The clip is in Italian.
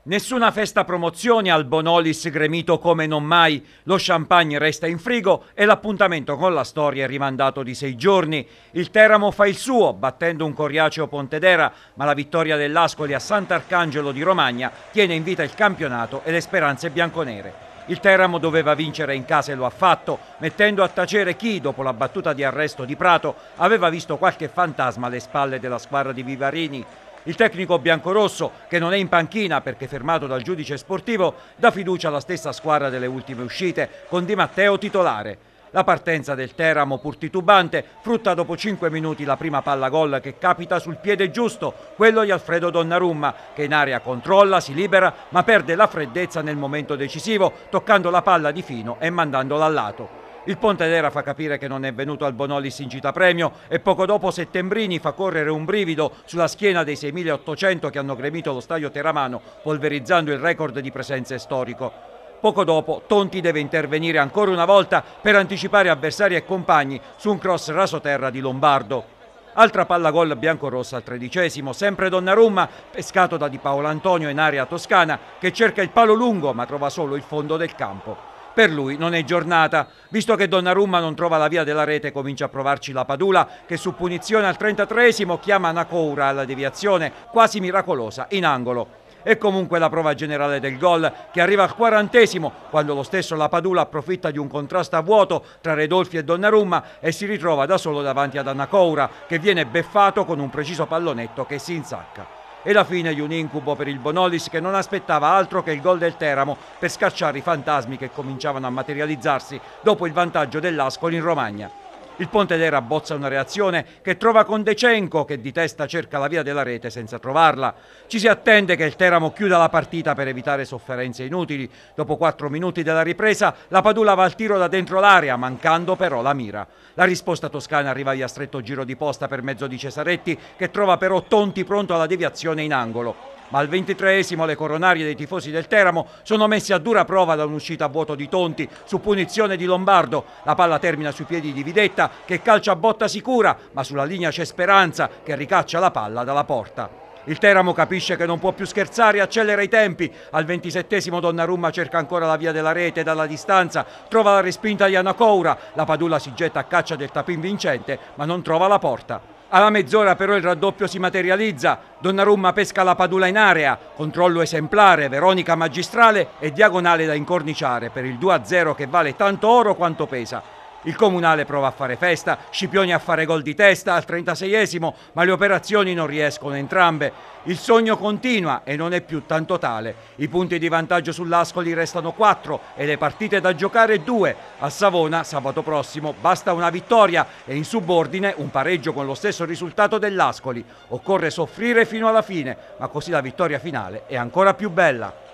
Nessuna festa promozione al Bonolis gremito come non mai, lo champagne resta in frigo e l'appuntamento con la storia è rimandato di sei giorni. Il Teramo fa il suo, battendo un coriaceo Pontedera, ma la vittoria dell'Ascoli a Sant'Arcangelo di Romagna tiene in vita il campionato e le speranze bianconere. Il Teramo doveva vincere in casa e lo ha fatto, mettendo a tacere chi, dopo la battuta di arresto di Prato, aveva visto qualche fantasma alle spalle della squadra di Vivarini. Il tecnico biancorosso, che non è in panchina perché fermato dal giudice sportivo, dà fiducia alla stessa squadra delle ultime uscite, con Di Matteo titolare. La partenza del Teramo, pur titubante, frutta dopo 5 minuti la prima palla gol che capita sul piede giusto, quello di Alfredo Donnarumma, che in area controlla, si libera, ma perde la freddezza nel momento decisivo, toccando la palla di fino e mandandola a lato. Il Pontedera fa capire che non è venuto al Bonolis in gita premio e poco dopo Settembrini fa correre un brivido sulla schiena dei 6.800 che hanno gremito lo stadio Teramano, polverizzando il record di presenze storico. Poco dopo Tonti deve intervenire ancora una volta per anticipare avversari e compagni su un cross rasoterra di Lombardo. Altra palla gol biancorossa al tredicesimo, sempre Donnarumma, pescato da Di Paolo Antonio in area toscana, che cerca il palo lungo ma trova solo il fondo del campo per lui non è giornata, visto che Donnarumma non trova la via della rete comincia a provarci la Padula che su punizione al 33esimo chiama Nakoura alla deviazione quasi miracolosa in angolo e comunque la prova generale del gol che arriva al quarantesimo quando lo stesso Lapadula approfitta di un contrasto a vuoto tra Redolfi e Donnarumma e si ritrova da solo davanti ad Anacoura che viene beffato con un preciso pallonetto che si insacca e la fine di un incubo per il Bonolis che non aspettava altro che il gol del Teramo per scacciare i fantasmi che cominciavano a materializzarsi dopo il vantaggio dell'Ascoli in Romagna. Il Pontedera bozza una reazione che trova con Kondecenco che di testa cerca la via della rete senza trovarla. Ci si attende che il Teramo chiuda la partita per evitare sofferenze inutili. Dopo 4 minuti della ripresa la Padula va al tiro da dentro l'area mancando però la mira. La risposta toscana arriva via stretto giro di posta per mezzo di Cesaretti che trova però Tonti pronto alla deviazione in angolo ma al ventitreesimo le coronarie dei tifosi del Teramo sono messe a dura prova da un'uscita a vuoto di Tonti su punizione di Lombardo. La palla termina sui piedi di Videtta che calcia a botta sicura, ma sulla linea c'è Speranza che ricaccia la palla dalla porta. Il Teramo capisce che non può più scherzare e accelera i tempi. Al ventisettesimo Donnarumma cerca ancora la via della rete dalla distanza, trova la respinta di Anacoura, la Padula si getta a caccia del tapin vincente ma non trova la porta. Alla mezz'ora però il raddoppio si materializza, Donnarumma pesca la Padula in area, controllo esemplare, Veronica magistrale e diagonale da incorniciare per il 2-0 che vale tanto oro quanto pesa. Il comunale prova a fare festa, Scipioni a fare gol di testa al 36esimo, ma le operazioni non riescono entrambe. Il sogno continua e non è più tanto tale. I punti di vantaggio sull'Ascoli restano 4 e le partite da giocare 2. A Savona sabato prossimo basta una vittoria e in subordine un pareggio con lo stesso risultato dell'Ascoli. Occorre soffrire fino alla fine, ma così la vittoria finale è ancora più bella.